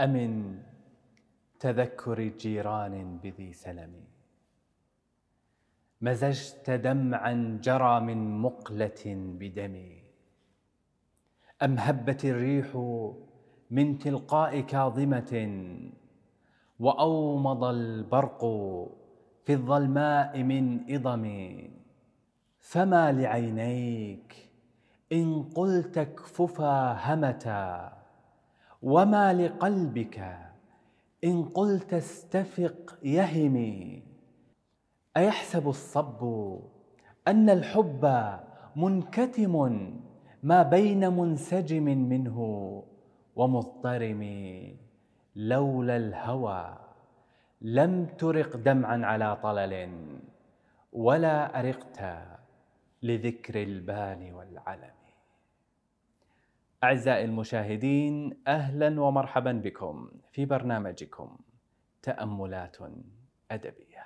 أمن تذكر جيران بذي سلم مزجت دمعا جرى من مقلة بدمي أم هبت الريح من تلقاء كاظمة وأومض البرق في الظلماء من إضم فما لعينيك إن قلت كففا همتا وما لقلبك إن قلت استفق يهمي أيحسب الصب أن الحب منكتم ما بين منسجم منه ومضطرم لولا الهوى لم ترق دمعا على طلل ولا أرقت لذكر البان والعلم أعزائي المشاهدين أهلا ومرحبا بكم في برنامجكم تأملات أدبية.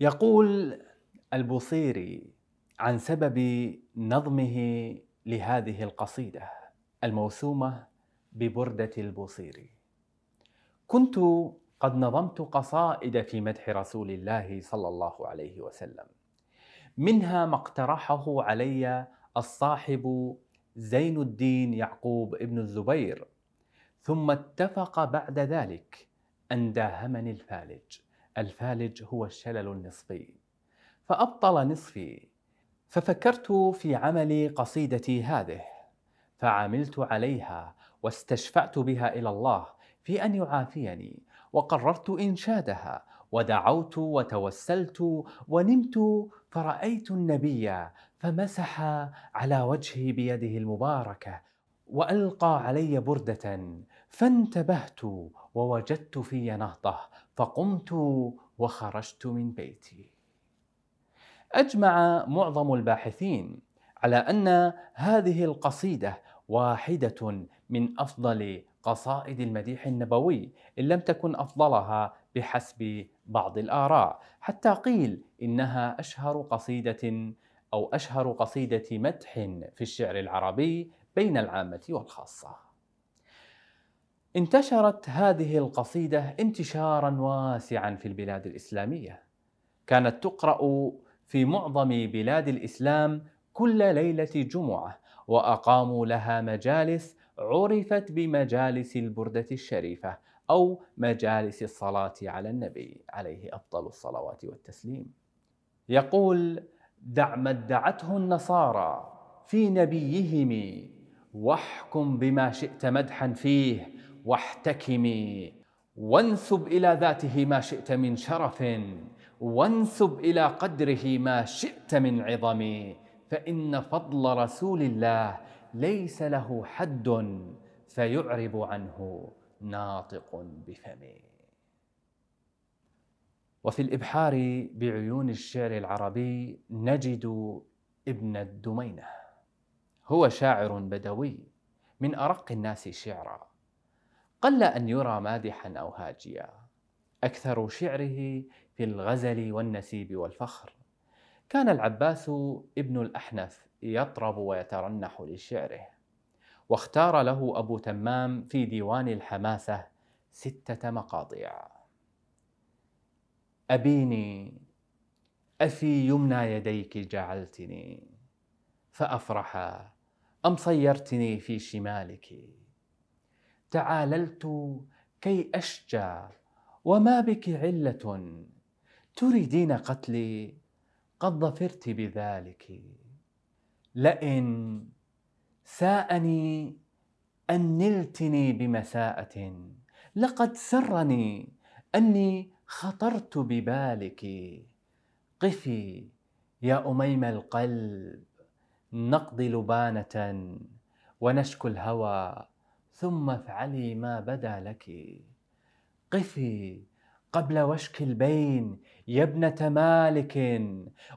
يقول البوصيري عن سبب نظمه لهذه القصيدة الموسومة ببردة البوصيري. كنت قد نظمت قصائد في مدح رسول الله صلى الله عليه وسلم. منها ما اقترحه علي الصاحب زين الدين يعقوب ابن الزبير ثم اتفق بعد ذلك أن داهمني الفالج الفالج هو الشلل النصفي فأبطل نصفي ففكرت في عمل قصيدتي هذه فعملت عليها واستشفعت بها الى الله في ان يعافيني وقررت انشادها ودعوت وتوسلت ونمت فرايت النبي فمسح على وجهي بيده المباركه والقى علي برده فانتبهت ووجدت في نهضه فقمت وخرجت من بيتي أجمع معظم الباحثين على أن هذه القصيدة واحدة من أفضل قصائد المديح النبوي إن لم تكن أفضلها بحسب بعض الآراء حتى قيل إنها أشهر قصيدة أو أشهر قصيدة مدح في الشعر العربي بين العامة والخاصة انتشرت هذه القصيدة انتشارا واسعا في البلاد الإسلامية كانت تقرأ في معظم بلاد الإسلام كل ليلة جمعة وأقاموا لها مجالس عرفت بمجالس البردة الشريفة أو مجالس الصلاة على النبي عليه أفضل الصلوات والتسليم. يقول: دع ما ادعته النصارى في نبيهم واحكم بما شئت مدحا فيه واحتكمي وانسب إلى ذاته ما شئت من شرف وانسب إلى قدره ما شئت من عظمي فإن فضل رسول الله ليس له حد فيعرب عنه ناطق بفم وفي الإبحار بعيون الشعر العربي نجد ابن الدمينة هو شاعر بدوي من أرق الناس شعرا قل أن يرى مادحا أو هاجيا أكثر شعره في الغزل والنسيب والفخر كان العباس ابن الأحنف يطرب ويترنح لشعره واختار له أبو تمام في ديوان الحماسة ستة مقاطيع أبيني أفي يمنى يديك جعلتني فأفرحا أم صيرتني في شمالك تعاللت كي أشجى وما بك علة تريدين قتلي قد ظفرت بذلك لئن ساءني أن نلتني بمساءة لقد سرني أني خطرت ببالك قفي يا أميم القلب نقضي لبانة ونشكو الهوى ثم افعلي ما بدا لك قفي قبل وشك البين يا ابنة مالك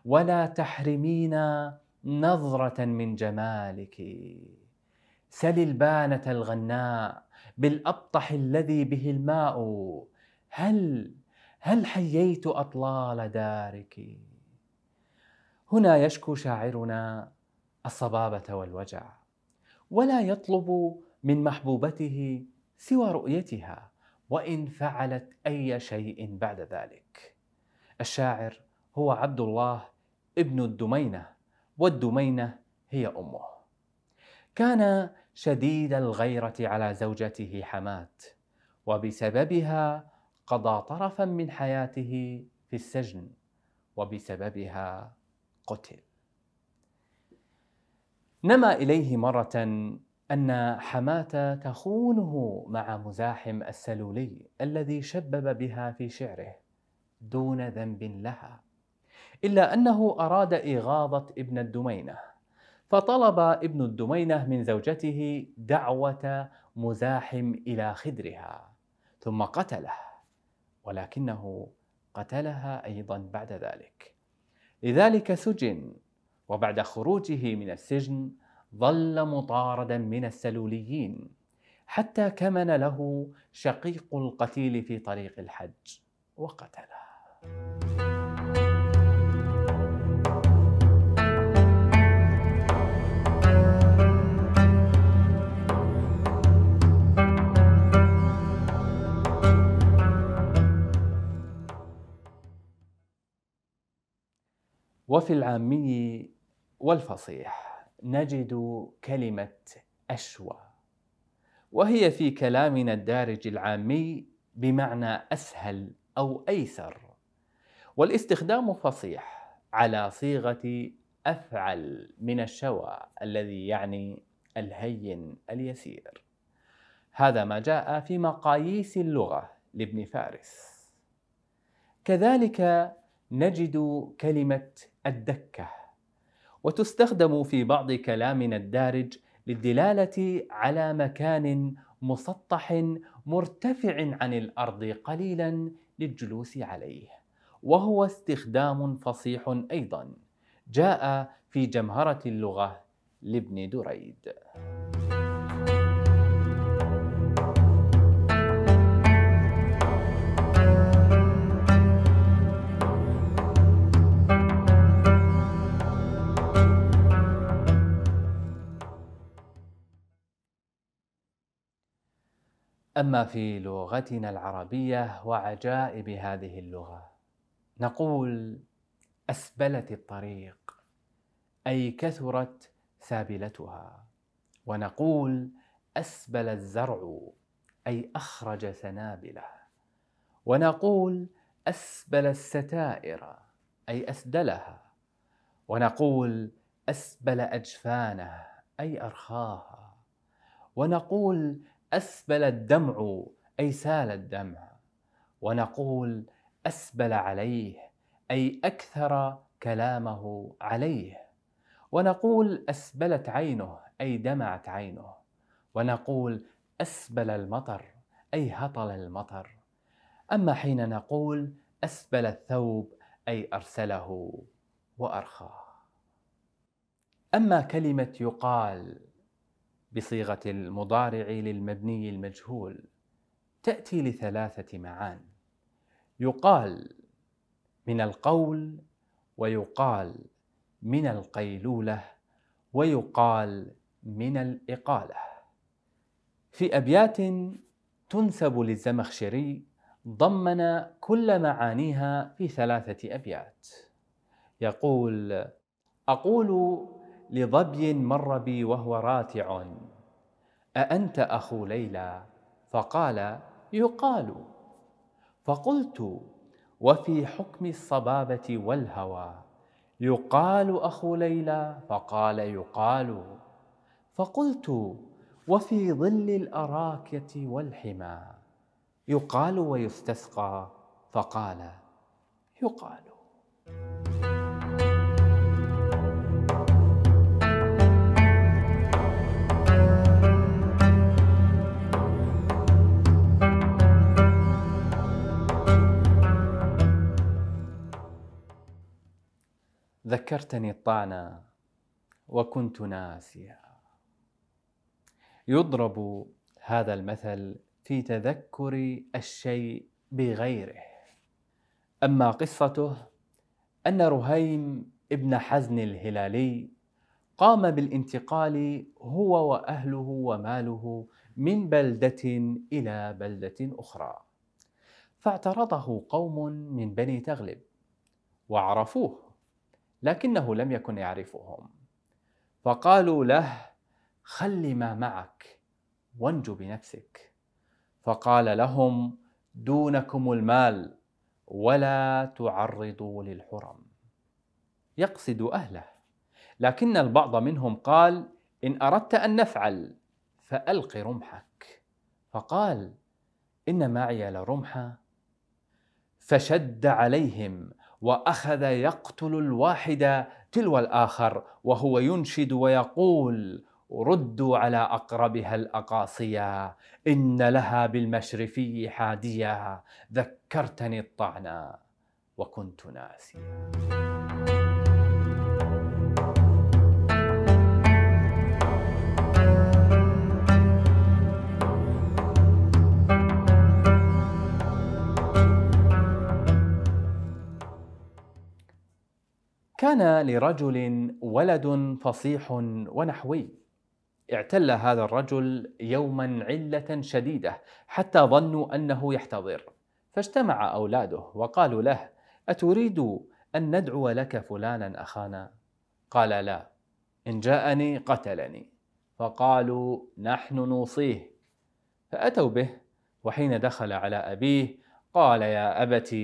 ولا تحرمينا نظرة من جمالك سل البانة الغناء بالأبطح الذي به الماء هل هل حييت أطلال دارك هنا يشكو شاعرنا الصبابة والوجع ولا يطلب من محبوبته سوى رؤيتها وان فعلت اي شيء بعد ذلك الشاعر هو عبد الله ابن الدمينه والدمينه هي امه كان شديد الغيره على زوجته حماه وبسببها قضى طرفا من حياته في السجن وبسببها قتل نما اليه مره أن حماة تخونه مع مزاحم السلولي الذي شبب بها في شعره دون ذنب لها إلا أنه أراد إغاظة ابن الدمينة فطلب ابن الدمينة من زوجته دعوة مزاحم إلى خدرها ثم قتله ولكنه قتلها أيضا بعد ذلك لذلك سجن وبعد خروجه من السجن ظل مطاردا من السلوليين حتى كمن له شقيق القتيل في طريق الحج وقتله وفي العامي والفصيح نجد كلمة أشوى وهي في كلامنا الدارج العامي بمعنى أسهل أو أيسر والاستخدام فصيح على صيغة أفعل من الشوى الذي يعني الهين اليسير هذا ما جاء في مقاييس اللغة لابن فارس كذلك نجد كلمة الدكة وتستخدم في بعض كلامنا الدارج للدلاله على مكان مسطح مرتفع عن الارض قليلا للجلوس عليه وهو استخدام فصيح ايضا جاء في جمهره اللغه لابن دريد اما في لغتنا العربيه وعجائب هذه اللغه نقول اسبلت الطريق اي كثرت سابلتها ونقول اسبل الزرع اي اخرج سنابله ونقول اسبل الستائر اي اسدلها ونقول اسبل اجفانه اي ارخاها ونقول أسبل الدمع أي سال الدمع ونقول أسبل عليه أي أكثر كلامه عليه ونقول أسبلت عينه أي دمعت عينه ونقول أسبل المطر أي هطل المطر أما حين نقول أسبل الثوب أي أرسله وأرخاه أما كلمة يقال بصيغه المضارع للمبني المجهول تاتي لثلاثه معان يقال من القول ويقال من القيلوله ويقال من الاقاله في ابيات تنسب للزمخشري ضمن كل معانيها في ثلاثه ابيات يقول اقول لظبي مر بي وهو راتع أأنت أخو ليلى؟ فقال يقال فقلت وفي حكم الصبابة والهوى يقال أخو ليلى فقال يقال فقلت وفي ظل الأراكة والحمى يقال ويستسقى فقال يقال ذكرتني الطعن وكنت ناسيا يضرب هذا المثل في تذكر الشيء بغيره أما قصته أن رهيم ابن حزن الهلالي قام بالانتقال هو وأهله وماله من بلدة إلى بلدة أخرى فاعترضه قوم من بني تغلب وعرفوه لكنه لم يكن يعرفهم فقالوا له خل ما معك وانجو بنفسك فقال لهم دونكم المال ولا تعرضوا للحرم يقصد اهله لكن البعض منهم قال ان اردت ان نفعل فالق رمحك فقال ان معي لرمحا فشد عليهم واخذ يقتل الواحد تلو الاخر وهو ينشد ويقول ردوا على اقربها الاقاصيا ان لها بالمشرفي حاديا ذكرتني الطعنا وكنت ناسيا كان لرجل ولد فصيح ونحوي اعتل هذا الرجل يوما عله شديده حتى ظنوا انه يحتضر فاجتمع اولاده وقالوا له اتريد ان ندعو لك فلانا اخانا قال لا ان جاءني قتلني فقالوا نحن نوصيه فاتوا به وحين دخل على ابيه قال يا ابت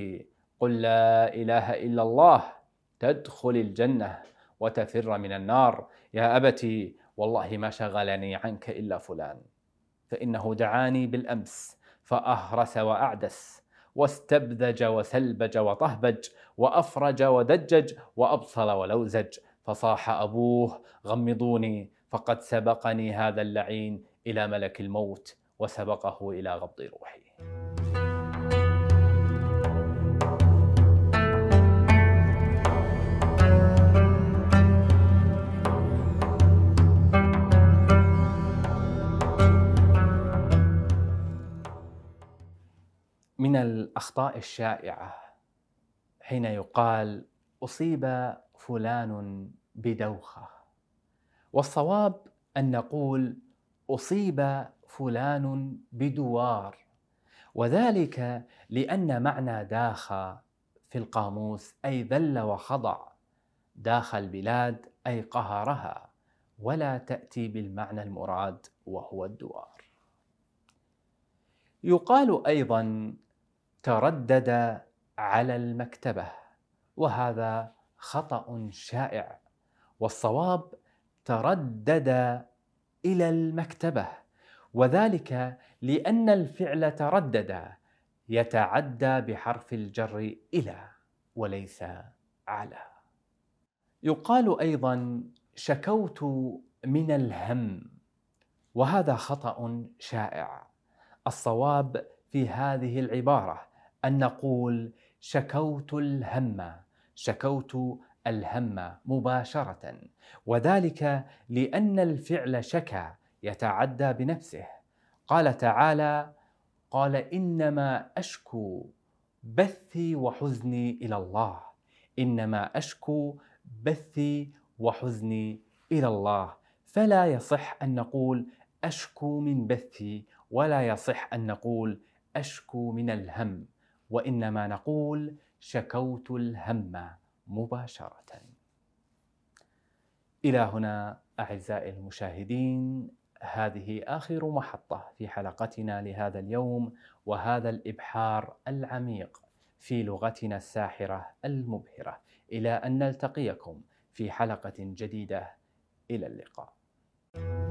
قل لا اله الا الله تدخل الجنه وتفر من النار يا ابتي والله ما شغلني عنك الا فلان فانه دعاني بالامس فاهرس واعدس واستبذج وسلبج وطهبج وافرج ودجج وابصل ولوزج فصاح ابوه غمضوني فقد سبقني هذا اللعين الى ملك الموت وسبقه الى غض روحي من الاخطاء الشائعه حين يقال اصيب فلان بدوخه والصواب ان نقول اصيب فلان بدوار وذلك لان معنى داخه في القاموس اي ذل وخضع داخ البلاد اي قهرها ولا تاتي بالمعنى المراد وهو الدوار يقال ايضا تردد على المكتبه وهذا خطا شائع والصواب تردد الى المكتبه وذلك لان الفعل تردد يتعدى بحرف الجر الى وليس على يقال ايضا شكوت من الهم وهذا خطا شائع الصواب في هذه العباره أن نقول شكوت الهم شكوت الهم مباشرة وذلك لأن الفعل شكى يتعدى بنفسه قال تعالى قال إنما أشكو بثي وحزني إلى الله إنما أشكو بثي وحزني إلى الله فلا يصح أن نقول أشكو من بثي ولا يصح أن نقول أشكو من الهم وانما نقول شكوت الهم مباشره الى هنا اعزائي المشاهدين هذه اخر محطه في حلقتنا لهذا اليوم وهذا الابحار العميق في لغتنا الساحره المبهره الى ان نلتقيكم في حلقه جديده الى اللقاء thank you